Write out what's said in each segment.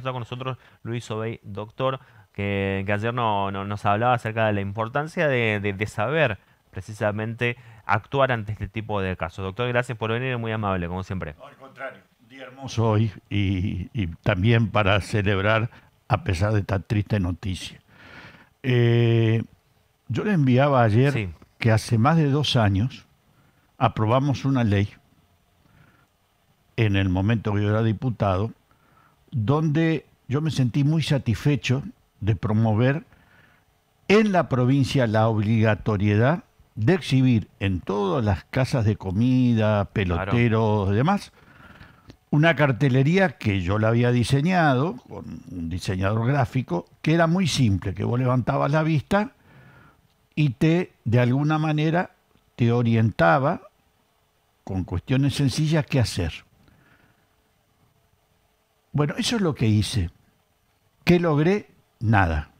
Está con nosotros Luis Obey, doctor, que, ayer no, nos hablaba acerca de la importancia de, saber precisamente actuar ante este tipo de casos. Doctor, gracias por venir, muy amable, como siempre. al contrario, día hermoso hoy y, también para celebrar a pesar de esta triste noticia. Eh, yo le enviaba ayer que hace más de dos años aprobamos una ley en el momento que yo era diputado donde yo me sentí muy satisfecho de promover en la provincia la obligatoriedad de exhibir en todas las casas de comida, peloteros y demás, una cartelería que yo la había diseñado con un diseñador gráfico, que era muy simple, que vos levantabas la vista y te, de alguna manera, te orientaba con cuestiones sencillas qué hacer. Bueno, eso es lo que hice. ¿Qué logré? Nada.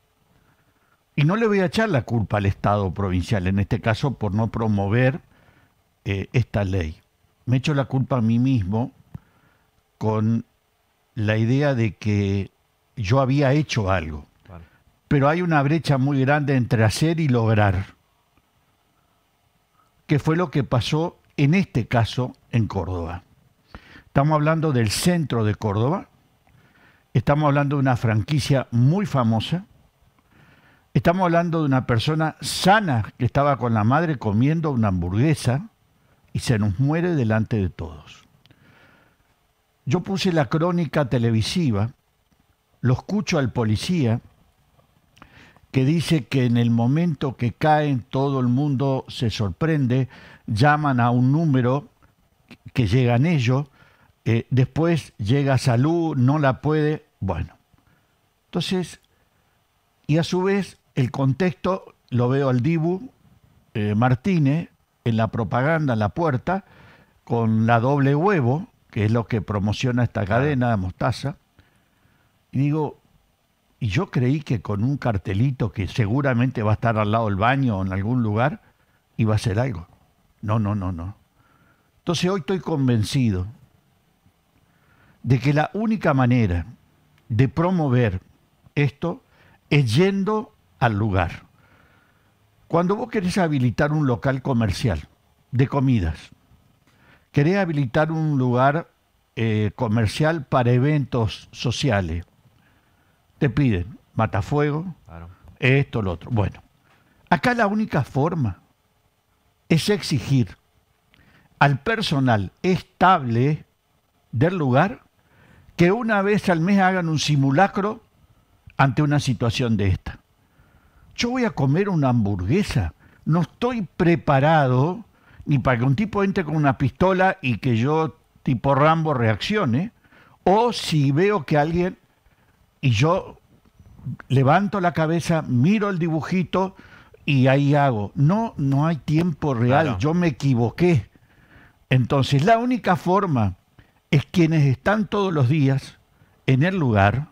Y no le voy a echar la culpa al Estado provincial, en este caso por no promover eh, esta ley. Me echo la culpa a mí mismo con la idea de que yo había hecho algo. Pero hay una brecha muy grande entre hacer y lograr, que fue lo que pasó en este caso en Córdoba. Estamos hablando del centro de Córdoba, Estamos hablando de una franquicia muy famosa. Estamos hablando de una persona sana que estaba con la madre comiendo una hamburguesa y se nos muere delante de todos. Yo puse la crónica televisiva, lo escucho al policía, que dice que en el momento que caen todo el mundo se sorprende, llaman a un número que llegan ellos, eh, después llega salud, no la puede, bueno. Entonces, y a su vez, el contexto lo veo al Dibu eh, Martínez en la propaganda, en la puerta, con la doble huevo, que es lo que promociona esta cadena de mostaza. Y digo, y yo creí que con un cartelito que seguramente va a estar al lado del baño o en algún lugar, iba a ser algo. No, no, no, no. Entonces hoy estoy convencido de que la única manera de promover esto es yendo al lugar. Cuando vos querés habilitar un local comercial de comidas, querés habilitar un lugar eh, comercial para eventos sociales, te piden matafuego, esto, lo otro. Bueno, acá la única forma es exigir al personal estable del lugar que una vez al mes hagan un simulacro ante una situación de esta. Yo voy a comer una hamburguesa, no estoy preparado ni para que un tipo entre con una pistola y que yo tipo Rambo reaccione, o si veo que alguien y yo levanto la cabeza, miro el dibujito y ahí hago. No, no hay tiempo real, yo me equivoqué. Entonces, la única forma es quienes están todos los días en el lugar.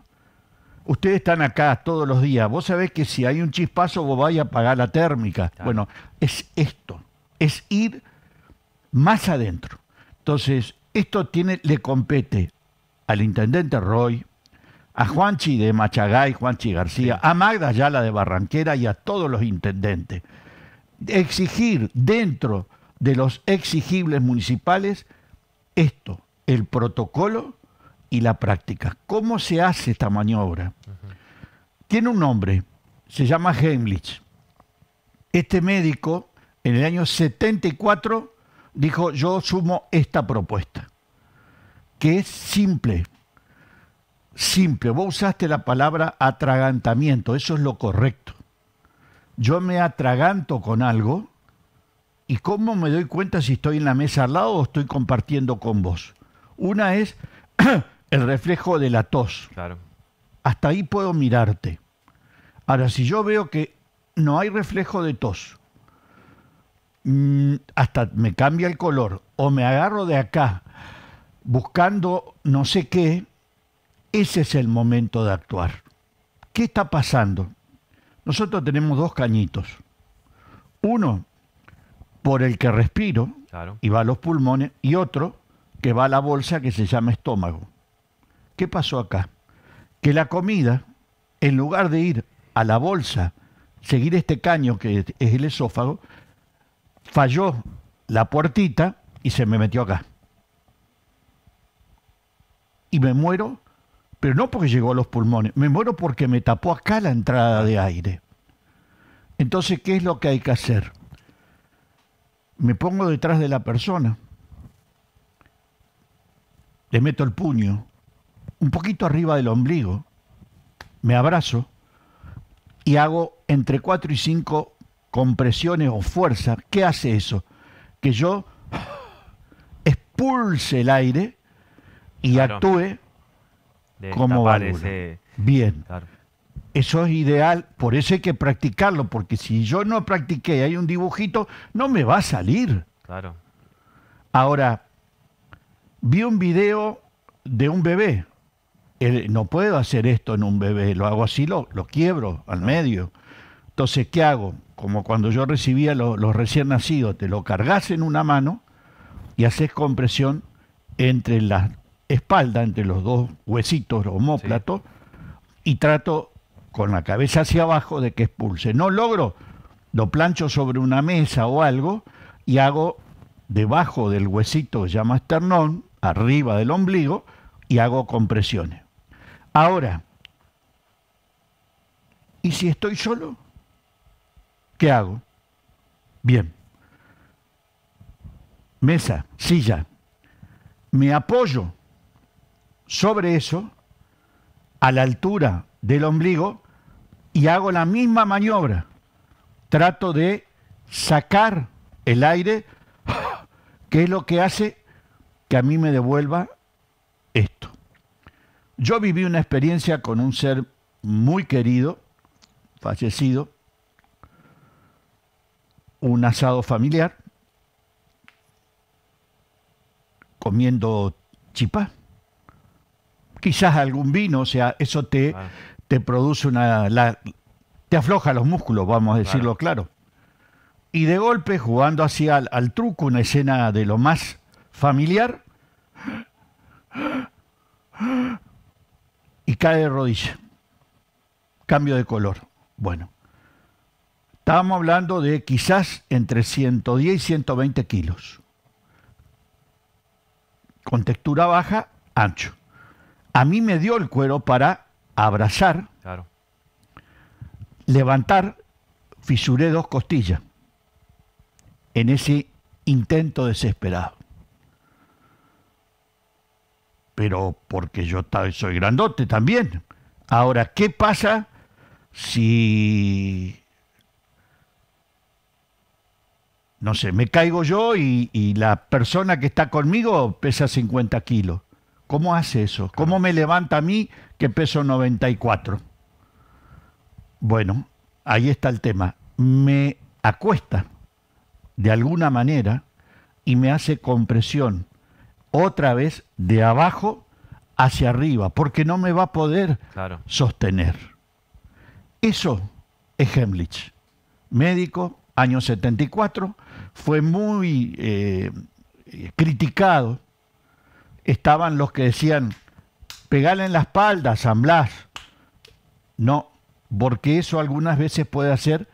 Ustedes están acá todos los días. Vos sabés que si hay un chispazo, vos vais a pagar la térmica. Bueno, es esto, es ir más adentro. Entonces, esto tiene, le compete al intendente Roy, a Juanchi de Machagay, Juanchi García, a Magda Yala de Barranquera y a todos los intendentes. Exigir dentro de los exigibles municipales esto, el protocolo y la práctica. ¿Cómo se hace esta maniobra? Tiene un nombre, se llama Heimlich. Este médico en el año 74 dijo, yo sumo esta propuesta, que es simple, simple. Vos usaste la palabra atragantamiento, eso es lo correcto. Yo me atraganto con algo y cómo me doy cuenta si estoy en la mesa al lado o estoy compartiendo con vos. Una es el reflejo de la tos. Hasta ahí puedo mirarte. Ahora, si yo veo que no hay reflejo de tos, mm, hasta me cambia el color o me agarro de acá buscando no sé qué, ese es el momento de actuar. ¿Qué está pasando? Nosotros tenemos dos cañitos. Uno por el que respiro y va a los pulmones y otro que va a la bolsa que se llama estómago. ¿Qué pasó acá? Que la comida, en lugar de ir a la bolsa, seguir este caño que es el esófago, falló la puertita y se me metió acá. Y me muero, pero no porque llegó a los pulmones, me muero porque me tapó acá la entrada de aire. Entonces, ¿qué es lo que hay que hacer? Me pongo detrás de la persona le meto el puño, un poquito arriba del ombligo, me abrazo y hago entre cuatro y cinco compresiones o fuerza. ¿Qué hace eso? Que yo expulse el aire y actúe como válvula. Bien. Eso es ideal, por eso hay que practicarlo, porque si yo no practiqué, hay un dibujito, no me va a salir. Claro. Ahora, vi un video de un bebé. no puedo hacer esto en un bebé, lo hago así, lo, quiebro al medio. Entonces, ¿qué hago? Como cuando yo recibía los recién nacidos, te lo cargas en una mano y haces compresión entre la espalda, entre los dos huesitos, los homóplatos, y trato con la cabeza hacia abajo de que expulse. No logro, lo plancho sobre una mesa o algo y hago debajo del huesito que se llama esternón, arriba del ombligo y hago compresiones. Ahora, ¿y si estoy solo? ¿Qué hago? Bien. Mesa, silla. Me apoyo sobre eso a la altura del ombligo y hago la misma maniobra. Trato de sacar el aire, que es lo que hace que a mí me devuelva esto. Yo viví una experiencia con un ser muy querido, fallecido, un asado familiar, comiendo chipá, quizás algún vino, o sea, eso te, ah. te produce una... te afloja los músculos, vamos a decirlo claro. Y de golpe, jugando así al truco, una escena de lo más familiar y cae de rodilla. Cambio de color. Bueno, estábamos hablando de quizás entre 110 y 120 kilos. Con textura baja, ancho. A mí me dio el cuero para abrazar, levantar, fisuré dos costillas en ese intento desesperado pero porque yo soy grandote también. Ahora, ¿qué pasa si... No sé, me caigo yo y, la persona que está conmigo pesa 50 kilos. ¿Cómo hace eso? ¿Cómo me levanta a mí que peso 94? Bueno, ahí está el tema. Me acuesta de alguna manera y me hace compresión otra vez de abajo hacia arriba, porque no me va a poder sostener. Eso es Hemlich, médico, año 74, fue muy eh, criticado. Estaban los que decían, pegale en la espalda, San Blas. No, porque eso algunas veces puede hacer.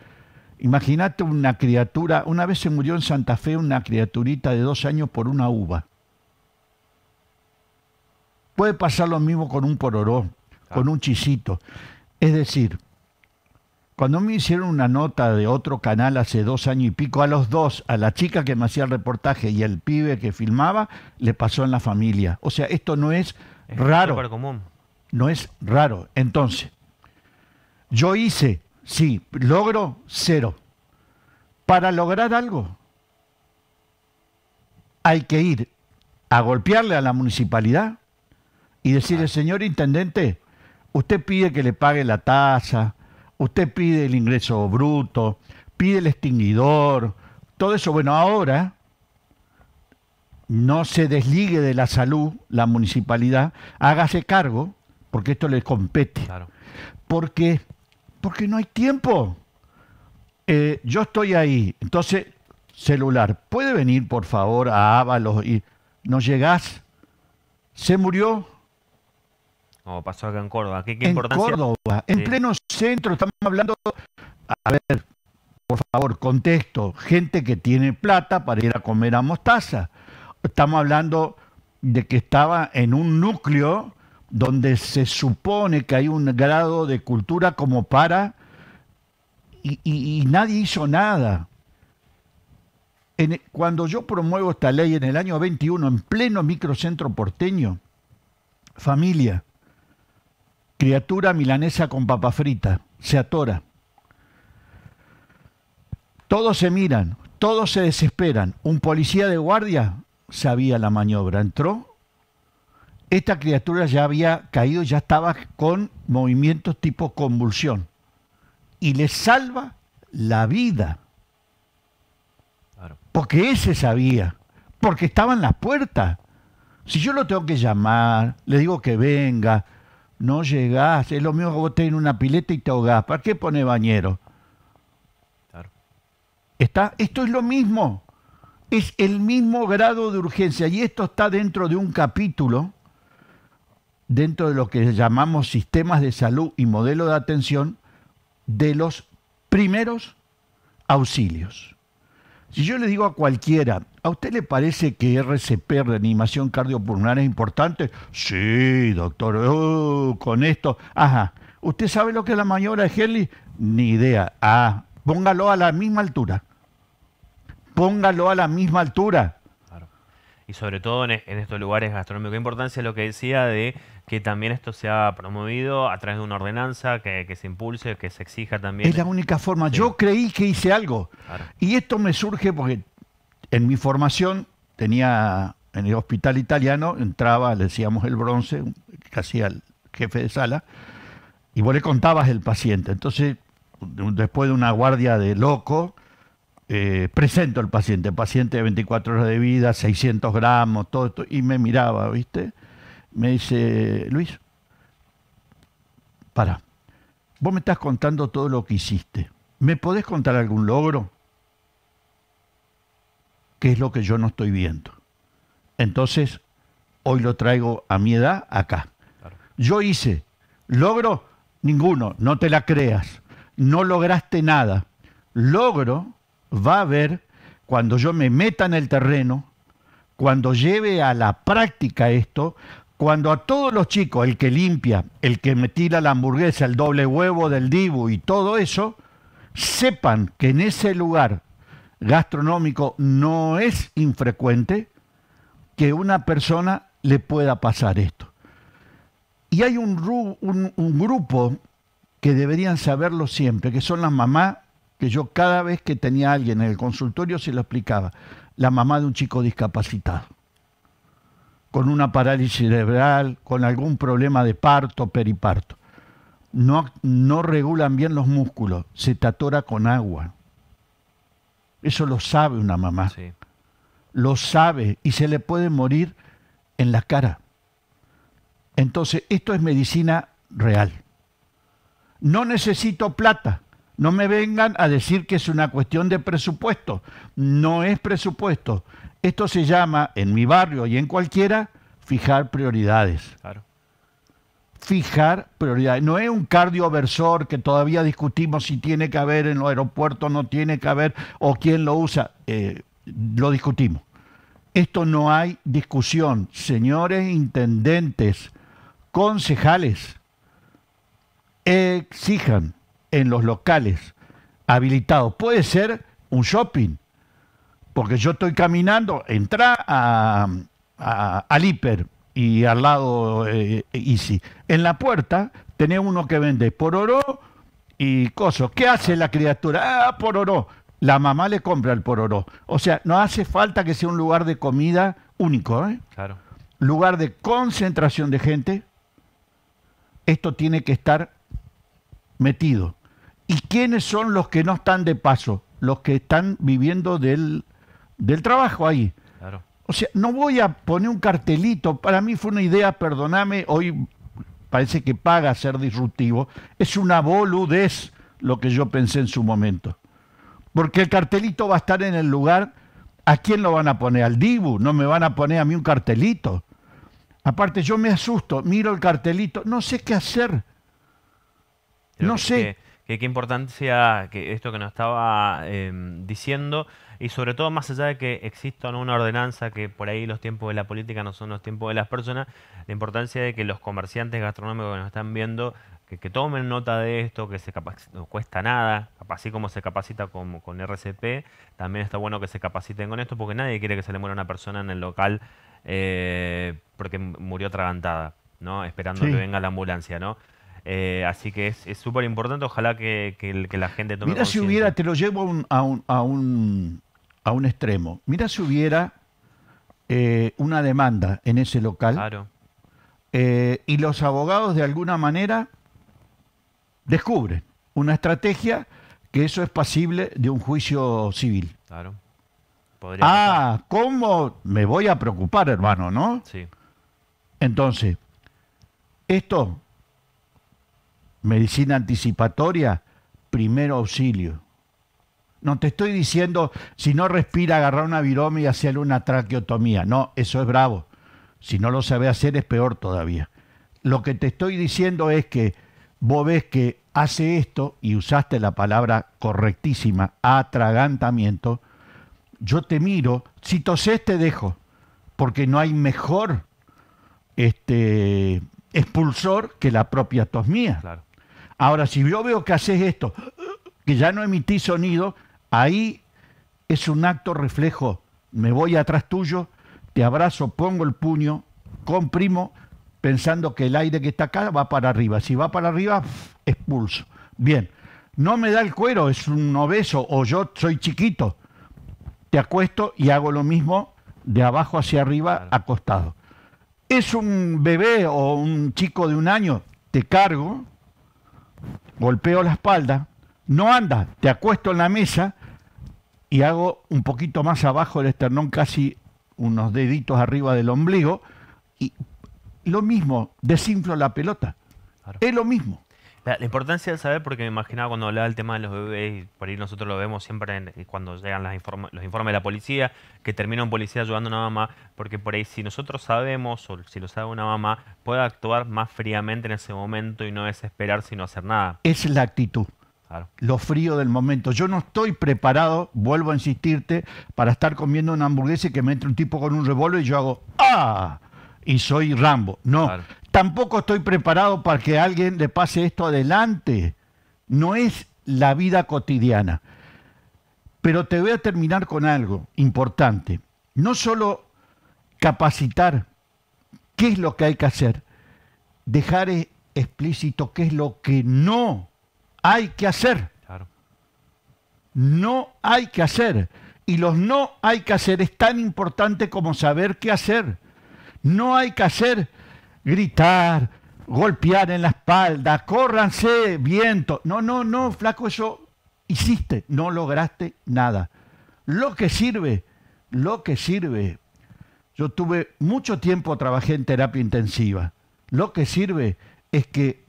Imagínate una criatura, una vez se murió en Santa Fe una criaturita de dos años por una uva. Puede pasar lo mismo con un pororó, con ah. un chisito. Es decir, cuando me hicieron una nota de otro canal hace dos años y pico, a los dos, a la chica que me hacía el reportaje y al pibe que filmaba, le pasó en la familia. O sea, esto no es, raro. No es raro. Entonces, yo hice, sí, logro cero. Para lograr algo, hay que ir a golpearle a la municipalidad, y decirle, señor intendente, usted pide que le pague la tasa, usted pide el ingreso bruto, pide el extinguidor, todo eso. Bueno, ahora no se desligue de la salud la municipalidad, hágase cargo, porque esto le compete. Porque, porque no hay tiempo. Eh, yo estoy ahí, entonces, celular, ¿puede venir por favor a Ábalos y no llegás? Se murió, como pasó acá en Córdoba. ¿Qué, qué en Córdoba, en pleno centro, estamos hablando. A ver, por favor, contexto. Gente que tiene plata para ir a comer a Mostaza. Estamos hablando de que estaba en un núcleo donde se supone que hay un grado de cultura como para. Y, nadie hizo nada. cuando yo promuevo esta ley en el año 21, en pleno microcentro porteño, familia, Criatura milanesa con papa frita, se atora. Todos se miran, todos se desesperan. Un policía de guardia sabía la maniobra, entró. Esta criatura ya había caído, ya estaba con movimientos tipo convulsión. Y le salva la vida. Porque ese sabía, porque estaba en las puertas. Si yo lo tengo que llamar, le digo que venga, no llegás, es lo mismo que vos tenés una pileta y te ahogás. ¿Para qué pone bañero? ¿Está? Esto es lo mismo. Es el mismo grado de urgencia. Y esto está dentro de un capítulo, dentro de lo que llamamos sistemas de salud y modelo de atención, de los primeros auxilios. Si yo le digo a cualquiera, ¿A usted le parece que RCP, reanimación cardiopulmonar, es importante? Sí, doctor. Uh, con esto. Ajá. ¿Usted sabe lo que es la maniobra de Henley? Ni idea. Ah, póngalo a la misma altura. Póngalo a la misma altura. Y sobre todo e-, en, estos lugares gastronómicos. Qué importancia lo que decía de que también esto se ha promovido a través de una ordenanza, que, se impulse, que se exija también. Es la única forma. Yo creí que hice algo. Y esto me surge porque en mi formación tenía en el hospital italiano, entraba, le decíamos el bronce, casi al jefe de sala, y vos le contabas el paciente. Entonces, después de una guardia de loco, eh, presento al paciente, paciente de 24 horas de vida, 600 gramos, todo esto, y me miraba, ¿viste? Me dice, Luis, para, vos me estás contando todo lo que hiciste. ¿Me podés contar algún logro? qué es lo que yo no estoy viendo. Entonces, hoy lo traigo a mi edad acá. Yo hice, logro ninguno, no te la creas, no lograste nada. Logro va a haber cuando yo me meta en el terreno, cuando lleve a la práctica esto, cuando a todos los chicos, el que limpia, el que me tira la hamburguesa, el doble huevo del dibu y todo eso, sepan que en ese lugar gastronómico no es infrecuente que una persona le pueda pasar esto. Y hay un, grupo que deberían saberlo siempre, que son las mamás, que yo cada vez que tenía a alguien en el consultorio se lo explicaba, la mamá de un chico discapacitado, con una parálisis cerebral, con algún problema de parto, periparto. No, no regulan bien los músculos, se tatora con agua. Eso lo sabe una mamá. Lo sabe y se le puede morir en la cara. Entonces, esto es medicina real. No necesito plata. No me vengan a decir que es una cuestión de presupuesto. No es presupuesto. Esto se llama, en mi barrio y en cualquiera, fijar prioridades. Claro fijar prioridades. No es un cardioversor que todavía discutimos si tiene que haber en los aeropuertos, no tiene que haber, o quién lo usa. Eh, lo discutimos. Esto no hay discusión. Señores intendentes, concejales, exijan en los locales habilitados. Puede ser un shopping, porque yo estoy caminando, entra a, al hiper, y al lado eh, En la puerta tenía uno que vende pororo y coso. ¿Qué hace la criatura? Ah, oro La mamá le compra el pororo. O sea, no hace falta que sea un lugar de comida único. ¿eh? Claro. Lugar de concentración de gente. Esto tiene que estar metido. ¿Y quiénes son los que no están de paso? Los que están viviendo del, del trabajo ahí. O sea, no voy a poner un cartelito. Para mí fue una idea, perdóname. hoy parece que paga ser disruptivo. Es una boludez lo que yo pensé en su momento. Porque el cartelito va a estar en el lugar. ¿A quién lo van a poner? Al Dibu. No me van a poner a mí un cartelito. Aparte, yo me asusto, miro el cartelito, no sé qué hacer. no sé qué importancia que esto que nos estaba em, diciendo y sobre todo más allá de que exista una ordenanza que por ahí los tiempos de la política no son los tiempos de las personas, la importancia de que los comerciantes gastronómicos que nos están viendo que, tomen nota de esto, que se no cuesta nada, así como se capacita con, con RCP, también está bueno que se capaciten con esto porque nadie quiere que se le muera una persona en el local eh, porque murió atragantada, ¿no? esperando que venga la ambulancia. ¿no? Eh, así que es súper importante, ojalá que, la gente tome Mira si hubiera, te lo llevo a un, a extremo, mira si hubiera eh, una demanda en ese local eh, y los abogados de alguna manera descubren una estrategia que eso es pasible de un juicio civil. Claro. ah, ¿cómo? Me voy a preocupar, hermano, ¿no? Sí. Entonces, esto medicina anticipatoria, primer auxilio. No te estoy diciendo, si no respira, agarrar una viroma y hacerle una traqueotomía. No, eso es bravo. Si no lo sabe hacer, es peor todavía. Lo que te estoy diciendo es que vos ves que hace esto, y usaste la palabra correctísima, atragantamiento, yo te miro, si tosés te dejo, porque no hay mejor este, expulsor que la propia tos mía. Claro. Ahora, si yo veo que haces esto, que ya no emití sonido, ahí es un acto reflejo. Me voy atrás tuyo, te abrazo, pongo el puño, comprimo, pensando que el aire que está acá va para arriba. Si va para arriba, expulso. Bien, no me da el cuero, es un obeso o yo soy chiquito. Te acuesto y hago lo mismo de abajo hacia arriba acostado. Es un bebé o un chico de un año, te cargo, golpeo la espalda, no anda, te acuesto en la mesa y hago un poquito más abajo del esternón, casi unos deditos arriba del ombligo, y lo mismo, desinflo la pelota. Es lo mismo. La, importancia de saber, porque me imaginaba cuando hablaba del tema de los bebés, por ahí nosotros lo vemos siempre cuando llegan los informes de la policía, que termina un policía ayudando a una mamá, porque por ahí si nosotros sabemos o si lo sabe una mamá, puede actuar más fríamente en ese momento y no es sino sino hacer nada. Es la actitud. Lo frío del momento. Yo no estoy preparado, vuelvo a insistirte, para estar comiendo una hamburguesa y que me entre un tipo con un revólver y yo hago ¡Ah! y soy Rambo. No, tampoco estoy preparado para que alguien le pase esto adelante. No es la vida cotidiana. Pero te voy a terminar con algo importante. No solo capacitar qué es lo que hay que hacer, dejar e- explícito qué es lo que no hay que hacer. No hay que hacer. Y los no hay que hacer es tan importante como saber qué hacer. No hay que hacer gritar, golpear en la espalda, córranse, viento. No, no, no, flaco, eso hiciste, no lograste nada. Lo que sirve, lo que sirve. Yo tuve mucho tiempo, trabajé en terapia intensiva. Lo que sirve es que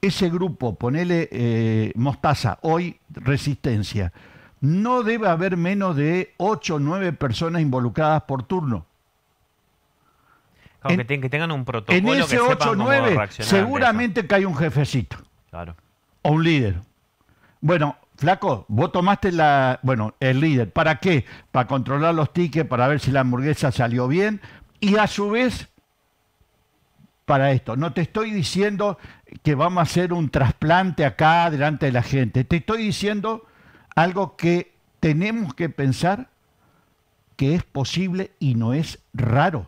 ese grupo, ponele eh, mostaza, hoy resistencia, no debe haber menos de 8 o 9 personas involucradas por turno que, tengan un protocolo. En ese 8-9 seguramente que hay un jefecito. Claro. O un líder. Bueno, flaco, vos tomaste la, bueno, el líder. ¿Para qué? Para controlar los tickets, para ver si la hamburguesa salió bien y a su vez para esto. No te estoy diciendo que vamos a hacer un trasplante acá delante de la gente. Te estoy diciendo algo que tenemos que pensar que es posible y no es raro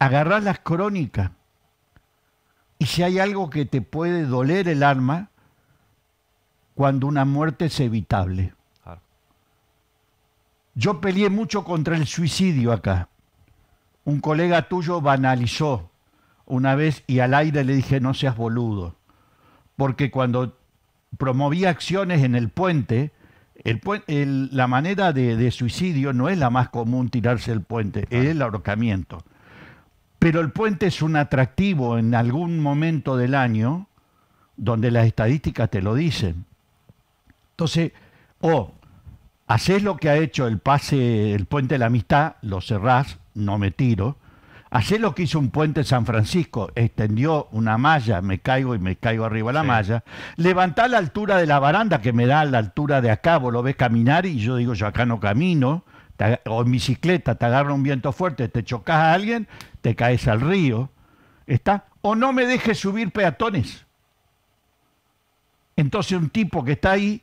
agarrar las crónicas y si hay algo que te puede doler el alma, cuando una muerte es evitable. Yo peleé mucho contra el suicidio acá. Un colega tuyo banalizó una vez y al aire le dije no seas boludo, porque cuando promovía acciones en el puente, la manera de, suicidio no es la más común tirarse el puente, es el ahorcamiento. Pero el puente es un atractivo en algún momento del año donde las estadísticas te lo dicen. Entonces, o haces lo que ha hecho el pase, el puente de la amistad, lo cerrás, no me tiro. Haces lo que hizo un puente en San Francisco, extendió una malla, me caigo y me caigo arriba de la malla. Levantá la altura de la baranda que me da la altura de acá, vos lo ves caminar y yo digo, yo acá no camino o en bicicleta, te agarra un viento fuerte, te chocas a alguien, te caes al río. ¿Está? O no me dejes subir peatones. Entonces un tipo que está ahí,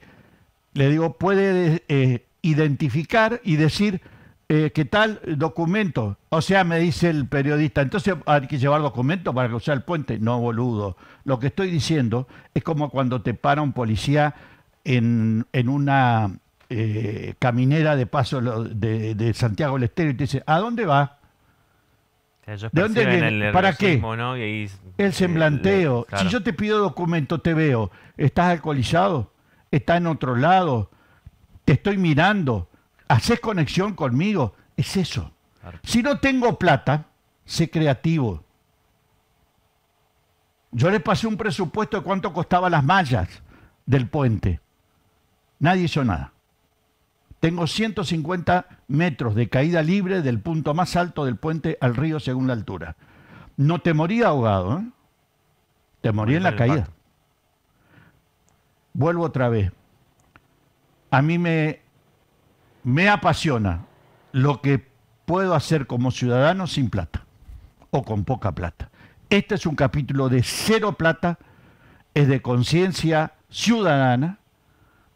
le digo, puede eh, identificar y decir, eh, ¿qué tal? Documento. O sea, me dice el periodista, entonces hay que llevar documento para cruzar el puente. No, boludo. Lo que estoy diciendo es como cuando te para un policía en, en una eh, caminera de paso de, Santiago del Estero y te dice, ¿a dónde va? ¿De dónde viene? ¿Para qué? el semblanteo. Si yo te pido documento, te veo. ¿Estás alcoholizado? ¿Estás en otro lado? ¿Te estoy mirando? ¿Haces conexión conmigo? Es eso. Si no tengo plata, sé creativo. Yo le pasé un presupuesto de cuánto costaban las mallas del puente. Nadie hizo nada. Tengo 150 metros de caída libre del punto más alto del puente al río según la altura. No te morí ahogado, ¿eh? te morí en la caída. Vuelvo otra vez. A mí me, me apasiona lo que puedo hacer como ciudadano sin plata o con poca plata. Este es un capítulo de cero plata, es de conciencia ciudadana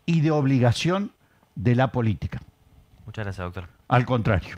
y de obligación de la política. Muchas gracias, doctor. Al contrario.